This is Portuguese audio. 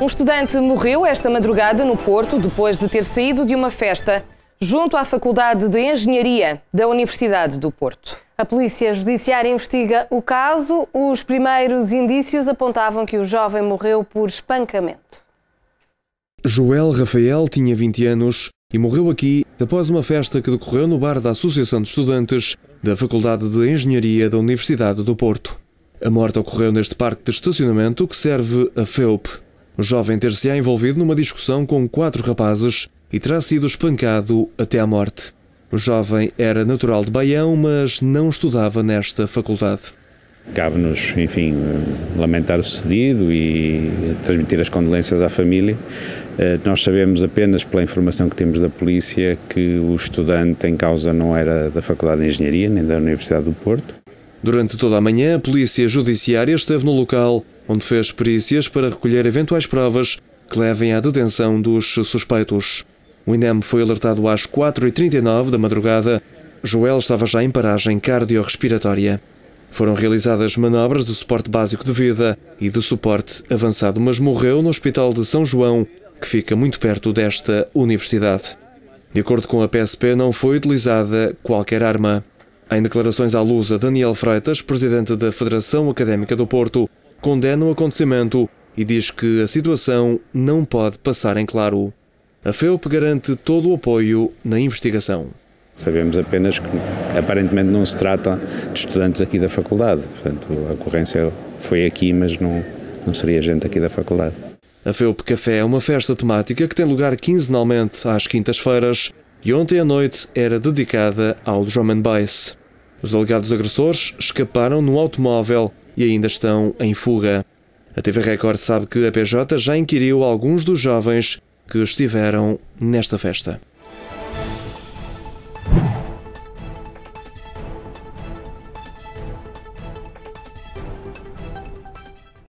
Um estudante morreu esta madrugada no Porto depois de ter saído de uma festa junto à Faculdade de Engenharia da Universidade do Porto. A Polícia Judiciária investiga o caso. Os primeiros indícios apontavam que o jovem morreu por espancamento. Joel Rafael tinha 20 anos e morreu aqui após uma festa que decorreu no bar da Associação de Estudantes da Faculdade de Engenharia da Universidade do Porto. A morte ocorreu neste parque de estacionamento que serve a FEUP, o jovem ter-se-á envolvido numa discussão com quatro rapazes e terá sido espancado até à morte. O jovem era natural de Baião, mas não estudava nesta faculdade. Cabe-nos, enfim, lamentar o sucedido e transmitir as condolências à família. Eh, nós sabemos apenas pela informação que temos da polícia que o estudante em causa não era da Faculdade de Engenharia nem da Universidade do Porto. Durante toda a manhã, a Polícia Judiciária esteve no local onde fez perícias para recolher eventuais provas que levem à detenção dos suspeitos. O INEM foi alertado às 4h39 da madrugada. Joel estava já em paragem cardiorrespiratória. Foram realizadas manobras de suporte básico de vida e de suporte avançado, mas morreu no Hospital de São João, que fica muito perto desta universidade. De acordo com a PSP, não foi utilizada qualquer arma. Em declarações à Lusa, Daniel Freitas, presidente da Federação Académica do Porto, condena o acontecimento e diz que a situação não pode passar em claro. A FEUP garante todo o apoio na investigação. Sabemos apenas que aparentemente não se trata de estudantes aqui da faculdade. Portanto, a ocorrência foi aqui, mas não, não seria gente aqui da faculdade. A FEUP Café é uma festa temática que tem lugar quinzenalmente às quintas-feiras e ontem à noite era dedicada ao drum and bass. Os alegados agressores escaparam no automóvel e ainda estão em fuga. A TV Record sabe que a PJ já inquiriu alguns dos jovens que estiveram nesta festa.